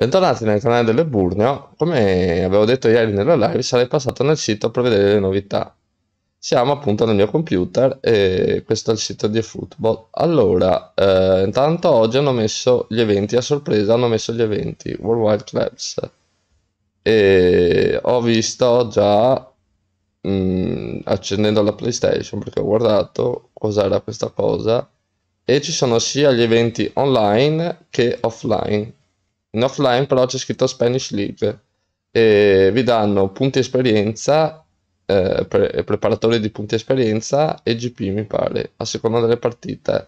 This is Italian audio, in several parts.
Bentornati nel canale delle dell'Eburneo, come avevo detto ieri nella live sarei passato nel sito per vedere le novità. Siamo appunto nel mio computer e questo è il sito di eFootball. Allora, eh, intanto oggi hanno messo gli eventi, a sorpresa hanno messo gli eventi, Worldwide Clubs. E ho visto già, mh, mm, accendendo la PlayStation perché ho guardato cos'era questa cosa, e ci sono sia gli eventi online che offline in offline però c'è scritto Spanish League e vi danno punti esperienza, eh, pre- preparatore di punti esperienza e GP mi pare, a seconda delle partite.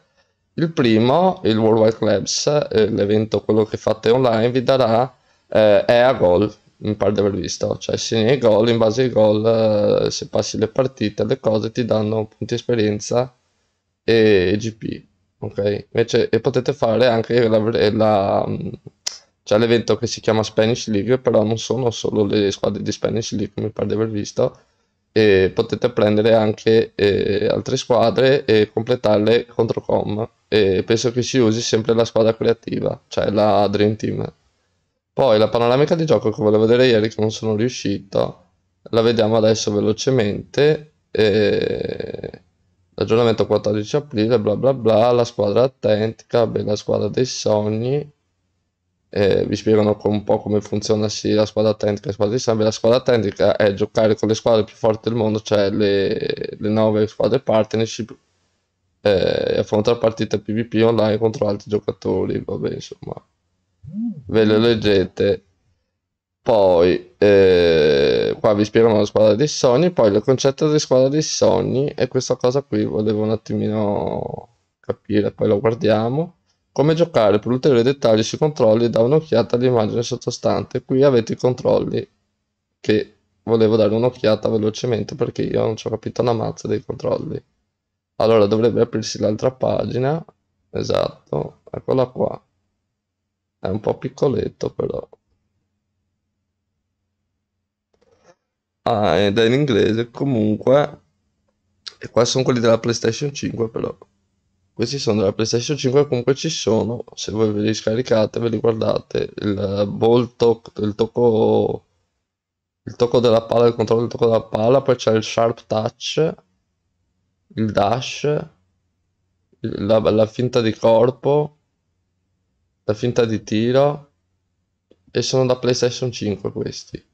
Il primo, il Worldwide Clubs, eh, l'evento quello che fate online, vi darà eh, è a gol, mi pare di aver visto, cioè segni i gol, in base ai gol, eh, se passi le partite, le cose ti danno punti esperienza e, e GP, ok? Invece, e potete fare anche la, la c'è l'evento che si chiama Spanish League, però non sono solo le squadre di Spanish League, mi pare di aver visto. E potete prendere anche eh, altre squadre e completarle contro com. E penso che si usi sempre la squadra creativa, cioè la Dream Team. Poi la panoramica di gioco che volevo vedere ieri, che non sono riuscito, la vediamo adesso velocemente. E... L'aggiornamento 14 aprile, bla bla bla, la squadra autentica, beh, la squadra dei sogni, eh, vi spiegano un po' come funziona sia la squadra tecnica che la squadra di sangue. La squadra tecnica è giocare con le squadre più forti del mondo, cioè le, le nove squadre partnership, eh, affrontare partite PvP online contro altri giocatori. Vabbè, insomma, mm. ve le leggete. Poi eh, qua vi spiegano la squadra dei sogni, poi il concetto di squadra dei sogni è questa cosa qui volevo un attimino capire, poi lo guardiamo. Come giocare? Per ulteriori dettagli sui controlli da un'occhiata all'immagine sottostante. Qui avete i controlli che volevo dare un'occhiata velocemente perché io non ci ho capito una mazza dei controlli. Allora dovrebbe aprirsi l'altra pagina. Esatto, eccola qua. È un po' piccoletto però. Ah, ed è in inglese comunque. E qua sono quelli della PlayStation 5 però. Questi sono della PlayStation 5, comunque ci sono, se voi ve li scaricate, ve li guardate, il ball talk, il tocco, il tocco della palla, il controllo del tocco della palla, poi c'è il sharp touch, il dash, la, la finta di corpo, la finta di tiro, e sono da PlayStation 5 questi.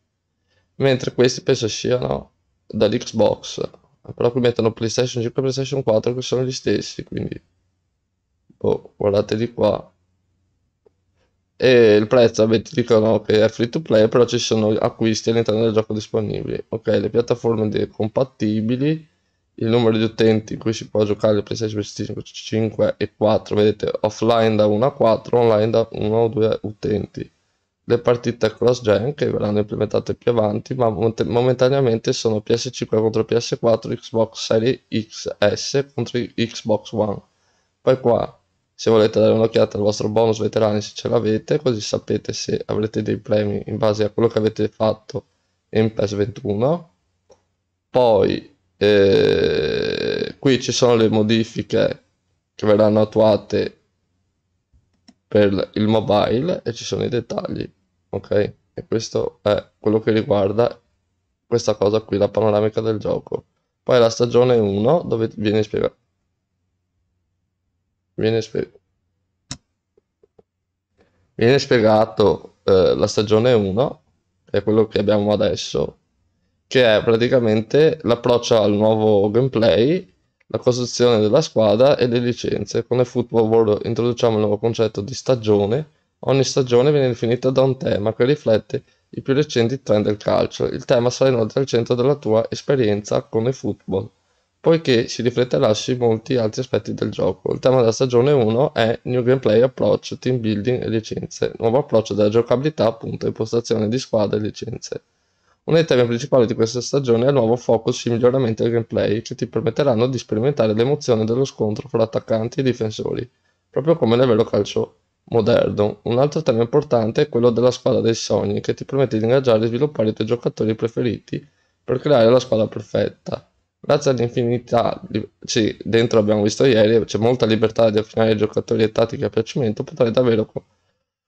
Mentre questi penso siano dall'Xbox, però qui mettono PlayStation 5 e PlayStation 4 che sono gli stessi, quindi oh, guardate di qua e il prezzo vabbè, ti dicono che è free to play però ci sono acquisti all'interno del gioco disponibili ok le piattaforme compatibili il numero di utenti in cui si può giocare PlayStation 5, 5 e 4 vedete offline da 1 a 4 online da 1 o 2 utenti le partite cross gen che verranno implementate più avanti ma momentaneamente sono PS5 contro PS4 Xbox Series XS contro Xbox One poi qua se volete dare un'occhiata al vostro bonus veterani se ce l'avete così sapete se avrete dei premi in base a quello che avete fatto in PES 21 poi eh, qui ci sono le modifiche che verranno attuate per il mobile e ci sono i dettagli ok e questo è quello che riguarda questa cosa qui la panoramica del gioco poi la stagione 1 dove viene spiegato viene, spe... viene spiegato eh, la stagione 1, che è quello che abbiamo adesso, che è praticamente l'approccio al nuovo gameplay, la costruzione della squadra e le licenze. Con le Football World introduciamo il nuovo concetto di stagione. Ogni stagione viene definita da un tema che riflette i più recenti trend del calcio. Il tema sarà inoltre al centro della tua esperienza con il football poiché si rifletterà su molti altri aspetti del gioco. Il tema della stagione 1 è New Gameplay Approach, Team Building e Licenze, nuovo approccio della giocabilità, appunto, impostazione di squadra e licenze. Uno dei temi principali di questa stagione è il nuovo focus sui miglioramenti del gameplay, che ti permetteranno di sperimentare l'emozione dello scontro fra attaccanti e difensori, proprio come nel vero calcio moderno. Un altro tema importante è quello della squadra dei sogni, che ti permette di ingaggiare e sviluppare i tuoi giocatori preferiti per creare la squadra perfetta. Grazie all'infinità, sì, dentro abbiamo visto ieri, c'è molta libertà di affinare giocatori e tattiche a piacimento, potrei davvero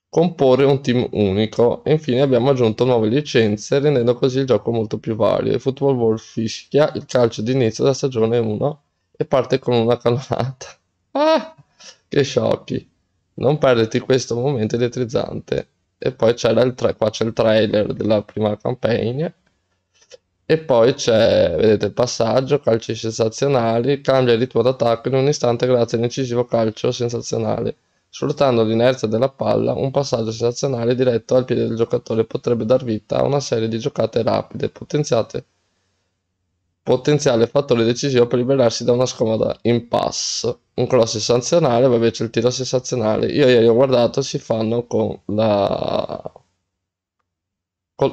comporre un team unico. E infine abbiamo aggiunto nuove licenze, rendendo così il gioco molto più vario. Il Football World fischia il calcio d'inizio della stagione 1 e parte con una cannonata. Ah, che sciocchi! Non perderti questo momento elettrizzante. E poi c'era il tra- qua c'è il trailer della prima campagna. E poi c'è, vedete, il passaggio, calci sensazionali, cambia il ritmo d'attacco in un istante grazie all'incisivo calcio sensazionale. Sfruttando l'inerzia della palla, un passaggio sensazionale diretto al piede del giocatore potrebbe dar vita a una serie di giocate rapide, potenziate potenziale fattore decisivo per liberarsi da una scomoda impasse. Un cross sensazionale, vabbè c'è il tiro sensazionale. Io ieri ho guardato, si fanno con la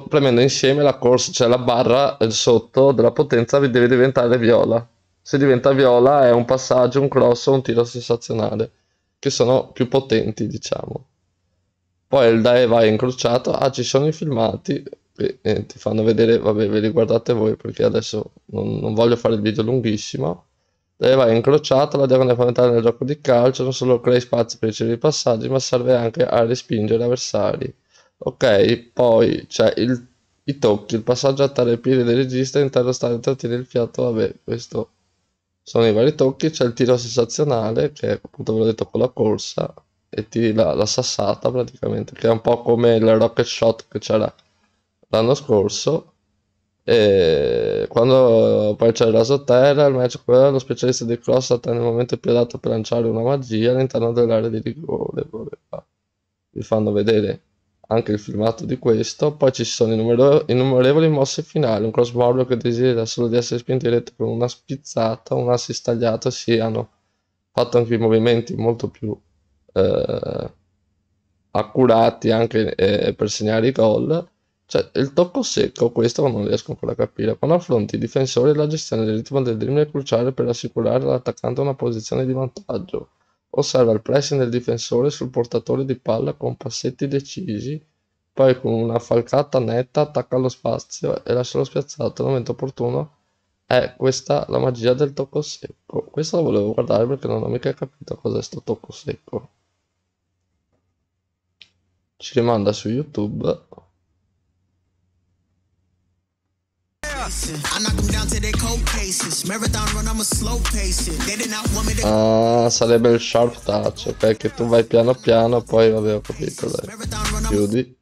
premendo insieme la corsa, cioè la barra sotto della potenza deve diventare viola. Se diventa viola è un passaggio, un cross o un tiro sensazionale, che sono più potenti, diciamo. Poi il DAE vai incrociato, ah ci sono i filmati, che eh, ti fanno vedere, vabbè ve li guardate voi perché adesso non, non voglio fare il video lunghissimo. DAE vai incrociato, la devono fondamentale nel gioco di calcio, non solo crea spazi per ricevere i passaggi, ma serve anche a respingere avversari Ok, poi c'è il, i tocchi, il passaggio a tale piede del regista intero stare trattiene il fiato, vabbè, questo sono i vari tocchi, c'è il tiro sensazionale, che appunto ve l'ho detto con la corsa, e tiri la, la sassata praticamente, che è un po' come il rocket shot che c'era l'anno scorso. E quando poi c'è il raso terra, il match quello lo specialista di cross attende il momento più adatto per lanciare una magia all'interno dell'area di rigore. Vi fanno vedere anche il filmato di questo, poi ci sono innumerevoli mosse finali, un crossbow che desidera solo di essere spinto in diretto con una spizzata, un assist tagliato, si hanno fatto anche i movimenti molto più eh, accurati anche eh, per segnare i gol. Cioè, il tocco secco, questo non riesco ancora a capire. Quando affronti i difensori, la gestione del ritmo del dribbling è cruciale per assicurare all'attaccante una posizione di vantaggio osserva il pressing del difensore sul portatore di palla con passetti decisi, poi con una falcata netta attacca lo spazio e lascia lo spiazzato al momento opportuno. È questa la magia del tocco secco. Questo lo volevo guardare perché non ho mica capito cos'è sto tocco secco. Ci rimanda su YouTube Ah, sarebbe il sharp touch, ok? Che tu vai piano piano, poi vabbè, ho capito lei. Chiudi.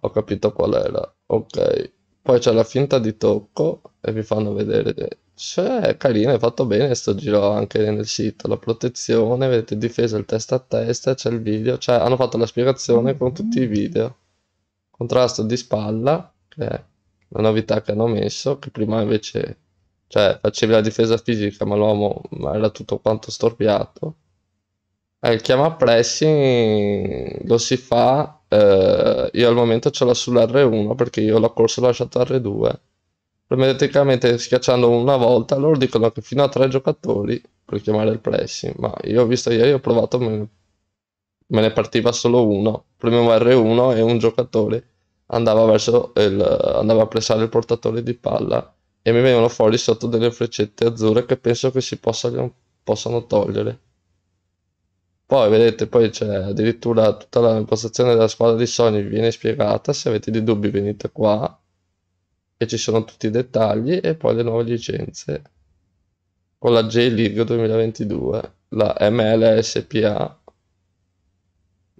Ho capito qual era. Ok. Poi c'è la finta di tocco e vi fanno vedere. Cioè, carino, è fatto bene sto giro anche nel sito. La protezione, vedete, difesa il testa a testa, c'è il video. Cioè, hanno fatto la spiegazione con tutti i video. Contrasto di spalla, che è la novità che hanno messo, che prima invece cioè, facevi la difesa fisica ma l'uomo era tutto quanto storpiato. Eh, il chiama pressing lo si fa, eh, io al momento ce l'ho sull'R1 perché io l'ho corso lasciato R2. Praticamente schiacciando una volta loro dicono che fino a tre giocatori per chiamare il pressing, ma io ho visto ieri, ho provato, me ne, me ne partiva solo uno, premiamo R1 e un giocatore andava, verso il, andava a pressare il portatore di palla e mi venivano fuori sotto delle freccette azzurre che penso che si possano, possano togliere. Poi vedete, poi c'è addirittura tutta l'impostazione della squadra di Sony viene spiegata, se avete dei dubbi venite qua e ci sono tutti i dettagli e poi le nuove licenze con la J League 2022, la MLSPA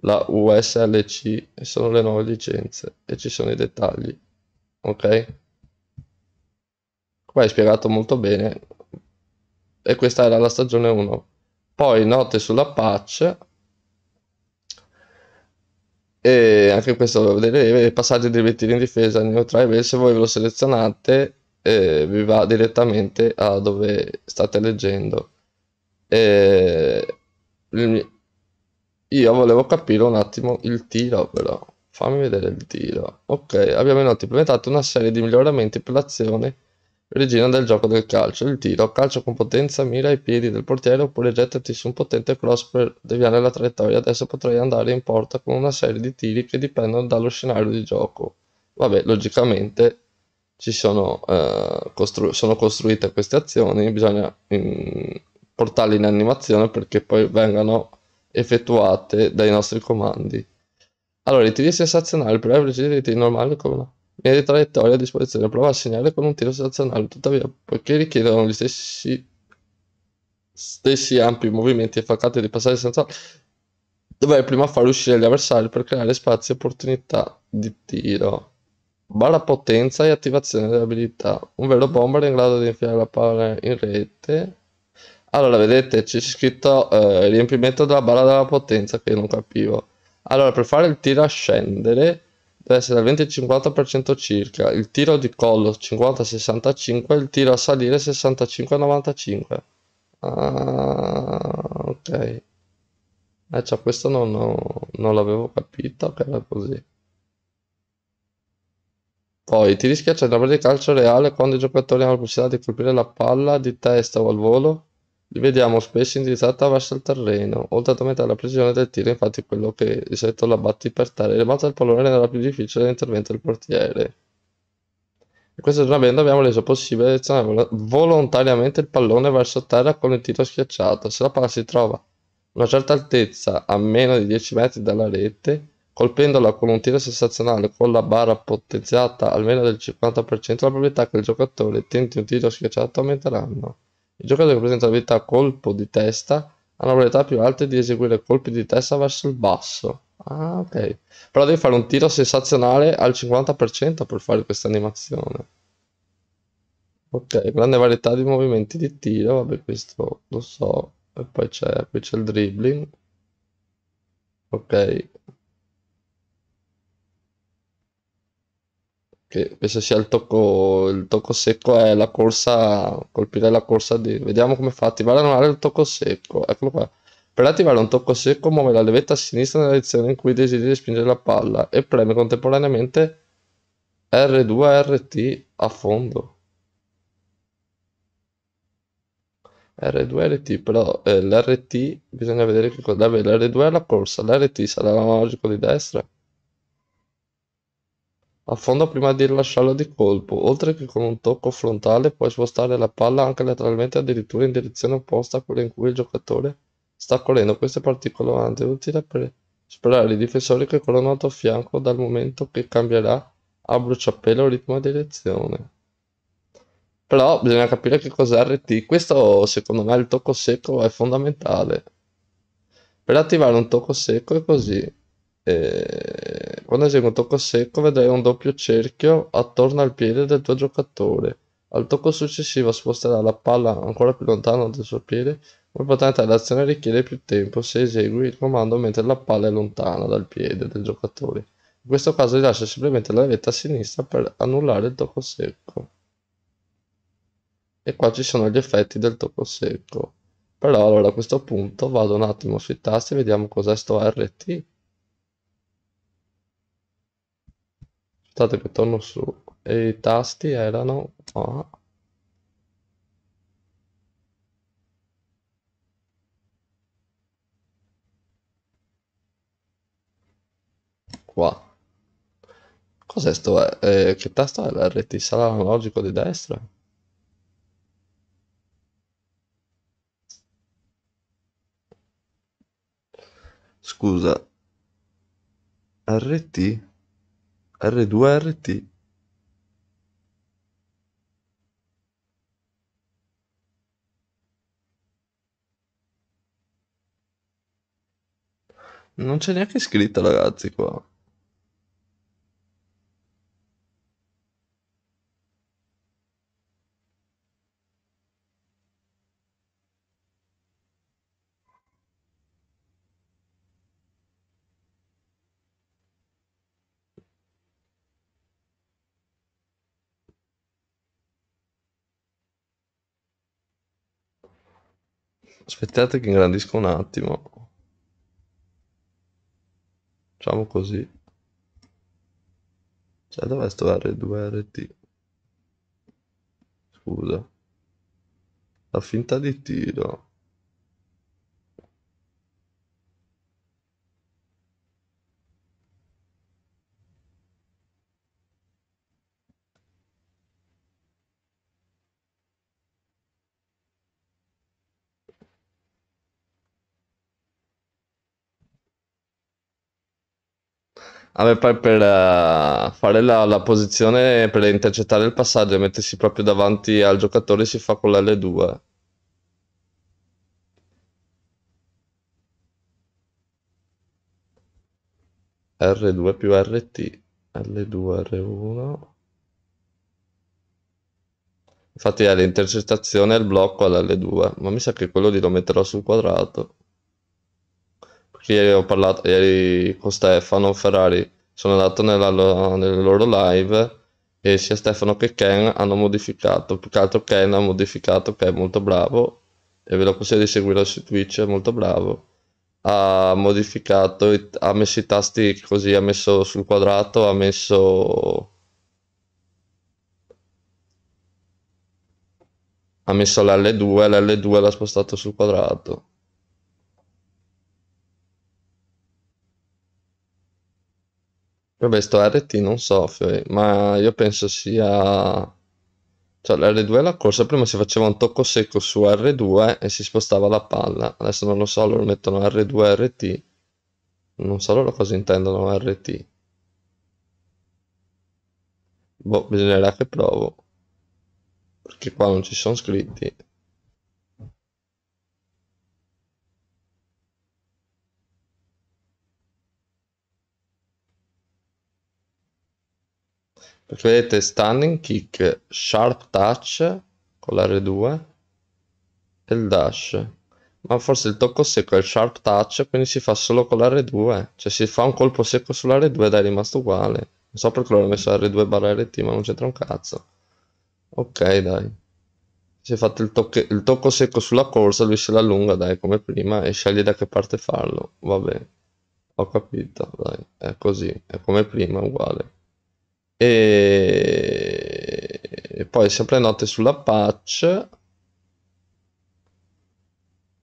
la USLC sono le nuove licenze e ci sono i dettagli ok qua hai spiegato molto bene e questa era la stagione 1 poi note sulla patch e anche questo lo vedete passaggi di obiettivi in difesa neutral, tribal se voi lo selezionate eh, vi va direttamente a dove state leggendo eh, io volevo capire un attimo il tiro però fammi vedere il tiro ok abbiamo inoltre implementato una serie di miglioramenti per l'azione regina del gioco del calcio il tiro calcio con potenza mira ai piedi del portiere oppure gettati su un potente cross per deviare la traiettoria adesso potrei andare in porta con una serie di tiri che dipendono dallo scenario di gioco vabbè logicamente ci sono, eh, costru sono costruite queste azioni bisogna in, mm, portarle in animazione perché poi vengano effettuate dai nostri comandi. Allora, i tiri sensazionali per avere i tiri normali con una media traiettoria a disposizione prova a segnare con un tiro sensazionale, tuttavia, poiché richiedono gli stessi, stessi ampi movimenti e faccate di passare senza dovrai prima far uscire gli avversari per creare spazi e opportunità di tiro. Barra potenza e attivazione dell'abilità. Un vero bomber in grado di infilare la palla in rete allora, vedete, c'è scritto eh, riempimento della barra della potenza che non capivo. Allora, per fare il tiro a scendere deve essere dal 20 50% circa, il tiro di collo 50-65, il tiro a salire 65-95. Ah, ok. Eh, cioè, questo non, non l'avevo capito che era così. Poi, ti schiacciati una partita di calcio reale quando i giocatori hanno la possibilità di colpire la palla di testa o al volo li vediamo spesso indirizzata verso il terreno, oltre ad aumentare la precisione del tiro, infatti quello che di solito la batti per terra, il rimbalzo del pallone renderà più difficile l'intervento del portiere. In questo aggiornamento abbiamo reso possibile direzionare volontariamente il pallone verso terra con il tiro schiacciato. Se la palla si trova a una certa altezza, a meno di 10 metri dalla rete, colpendola con un tiro sensazionale con la barra potenziata almeno del 50%, la probabilità che il giocatore tenti un tiro schiacciato aumenteranno. Il giocatori che presenta presentano l'abilità colpo di testa ha la probabilità più alta di eseguire colpi di testa verso il basso. Ah, ok. Però devi fare un tiro sensazionale al 50% per fare questa animazione. Ok, grande varietà di movimenti di tiro, vabbè questo lo so. E poi c'è, qui c'è il dribbling. Ok, che penso sia il tocco, il tocco secco è la corsa, colpire la corsa di... Vediamo come fa, attivare manuale il tocco secco, eccolo qua. Per attivare un tocco secco muove la levetta a sinistra nella direzione in cui desideri spingere la palla e preme contemporaneamente R2RT a fondo. R2RT, però eh, l'RT bisogna vedere che cosa... L'R2 è la corsa, l'RT sarà la magico di destra. Affonda prima di rilasciarla di colpo, oltre che con un tocco frontale puoi spostare la palla anche lateralmente addirittura in direzione opposta a quella in cui il giocatore sta correndo. Questo è particolarmente utile per sperare i difensori che corrono al tuo fianco dal momento che cambierà a bruciapelo ritmo di direzione. Però bisogna capire che cos'è RT. Questo secondo me il tocco secco è fondamentale. Per attivare un tocco secco è così. E eh, quando esegui un tocco secco vedrai un doppio cerchio attorno al piede del tuo giocatore. Al tocco successivo sposterà la palla ancora più lontano dal suo piede, come potente l'azione richiede più tempo se esegui il comando mentre la palla è lontana dal piede del giocatore. In questo caso rilascia semplicemente la levetta a sinistra per annullare il tocco secco. E qua ci sono gli effetti del tocco secco. Però allora a questo punto vado un attimo sui tasti e vediamo cos'è sto RT. aspettate che torno su e i tasti erano qua qua cos'è sto eh, eh che tasto è l'RT sarà analogico di destra scusa RT R2RT Non c'è neanche scritta ragazzi qua Aspettate che ingrandisco un attimo. Facciamo così. Cioè, dov'è sto R2RT? Scusa. La finta di tiro. Vabbè, poi per uh, fare la, la, posizione, per intercettare il passaggio e mettersi proprio davanti al giocatore si fa con l'L2. R2 più RT, L2, R1. Infatti è l'intercettazione e il blocco all'L2, ma mi sa che quello lì lo metterò sul quadrato ieri ho parlato ieri con Stefano Ferrari, sono andato nella, nelle loro live e sia Stefano che Ken hanno modificato, più che altro Ken ha modificato che è molto bravo e ve lo consiglio di seguire su Twitch, è molto bravo. Ha modificato, ha messo i tasti così, ha messo sul quadrato, ha messo ha messo l'L2, l'L2 l'ha spostato sul quadrato. Vabbè, sto RT non soffre, ma io penso sia... Cioè, l'R2 la corsa prima si faceva un tocco secco su R2 e si spostava la palla. Adesso non lo so, loro mettono R2 RT. Non so loro cosa intendono RT. Boh, bisognerà che provo. Perché qua non ci sono scritti. Perché vedete stunning kick, sharp touch con la r 2 e il dash. Ma forse il tocco secco è il sharp touch, quindi si fa solo con la r 2 Cioè si fa un colpo secco sulla r 2 ed è rimasto uguale. Non so perché l'ho messo R2 barra RT, ma non c'entra un cazzo. Ok, dai. Se fate il, tocche, il tocco secco sulla corsa, lui se l'allunga, dai, come prima, e sceglie da che parte farlo. Vabbè, ho capito, dai, è così, è come prima, uguale e, poi sempre note sulla patch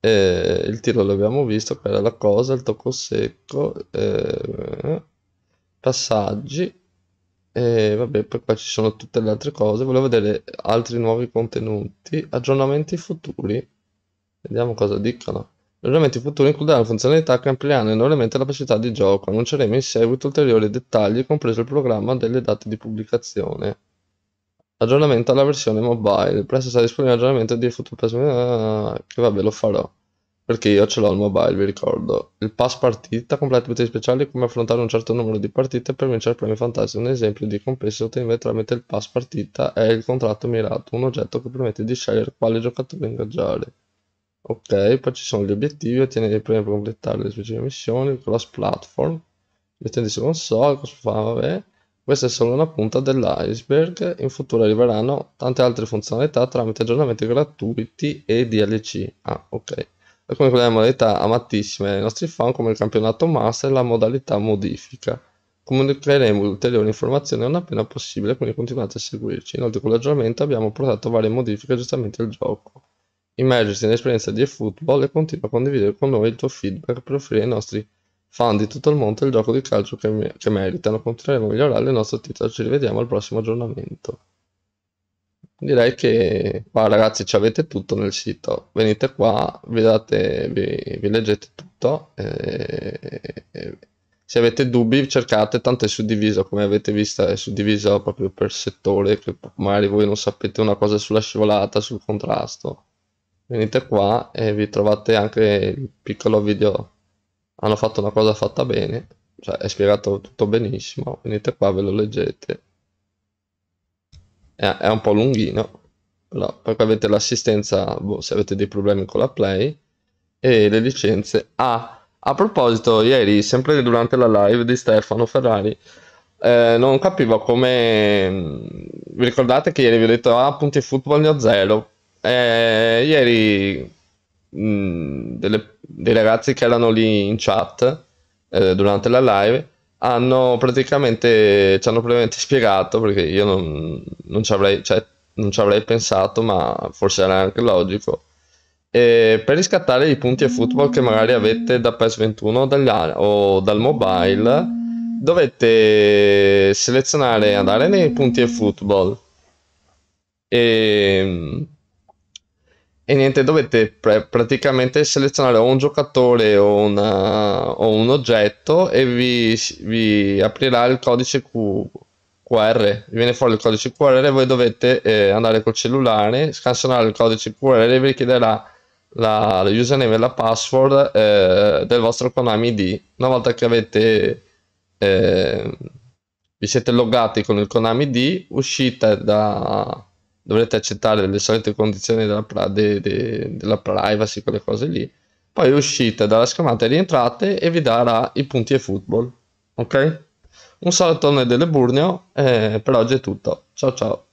eh, il tiro l'abbiamo visto qual era la cosa, il tocco secco, eh, passaggi e vabbè poi qua ci sono tutte le altre cose, volevo vedere altri nuovi contenuti, aggiornamenti futuri, vediamo cosa dicono. L'aggiornamento futuro includerà funzionalità che amplieranno enormemente la capacità di gioco. Annunceremo in seguito ulteriori dettagli, compreso il programma delle date di pubblicazione. Aggiornamento alla versione mobile. Presto sarà disponibile l'aggiornamento di Future Pass. Ah, eh, che vabbè, lo farò. Perché io ce l'ho il mobile, vi ricordo. Il pass partita completa abilità speciali come affrontare un certo numero di partite per vincere premi fantastici. Un esempio di compensi ottenuti tramite il pass partita è il contratto mirato, un oggetto che permette di scegliere quale giocatore ingaggiare. Ok, poi ci sono gli obiettivi, ottieni le premi per completare le specifiche missioni, cross platform, gli su console, cosa fa, vabbè. Questa è solo una punta dell'iceberg, in futuro arriveranno tante altre funzionalità tramite aggiornamenti gratuiti e DLC. Ah, ok. Alcune quelle modalità amatissime dei nostri fan come il campionato master e la modalità modifica. Comunicheremo ulteriori informazioni non appena possibile, quindi continuate a seguirci. Inoltre con l'aggiornamento abbiamo portato varie modifiche e aggiustamenti al gioco. Immergersi nell'esperienza di eFootball e continua a condividere con noi il tuo feedback per offrire ai nostri fan di tutto il mondo il gioco di calcio che, me- che meritano. Continueremo a migliorare il nostro titolo. Ci rivediamo al prossimo aggiornamento. Direi che qua ragazzi ci avete tutto nel sito. Venite qua, vi, date, vi, vi leggete tutto. E, eh, e, se avete dubbi cercate, tanto è suddiviso come avete visto, è suddiviso proprio per settore, che magari voi non sapete una cosa sulla scivolata, sul contrasto venite qua e vi trovate anche il piccolo video hanno fatto una cosa fatta bene cioè è spiegato tutto benissimo venite qua ve lo leggete è, è un po' lunghino però poi avete l'assistenza boh, se avete dei problemi con la play e le licenze ah, a proposito ieri sempre durante la live di Stefano Ferrari eh, non capivo come mm, vi ricordate che ieri vi ho detto ah punti football ne ho zero eh, ieri mh, mm, delle, dei ragazzi che erano lì in chat eh, durante la live hanno praticamente, ci hanno praticamente spiegato, perché io non, non, ci avrei, cioè, non ci avrei pensato, ma forse era anche logico, e per riscattare i punti e football che magari avete da PS21 o dal mobile, dovete selezionare andare nei punti e football e e niente, dovete pre- praticamente selezionare o un giocatore o, una, o un oggetto e vi, vi, aprirà il codice Q, QR. Vi viene fuori il codice QR e voi dovete eh, andare col cellulare, scansionare il codice QR e vi chiederà la, la username e la password eh, del vostro Konami ID. Una volta che avete... Eh, vi siete loggati con il Konami ID, uscite da dovrete accettare le solite condizioni della, de, de, della privacy, quelle cose lì. Poi uscite dalla schermata e rientrate e vi darà i punti e football. Ok? Un saluto salutone dell'Eburnio e eh, per oggi è tutto. Ciao ciao.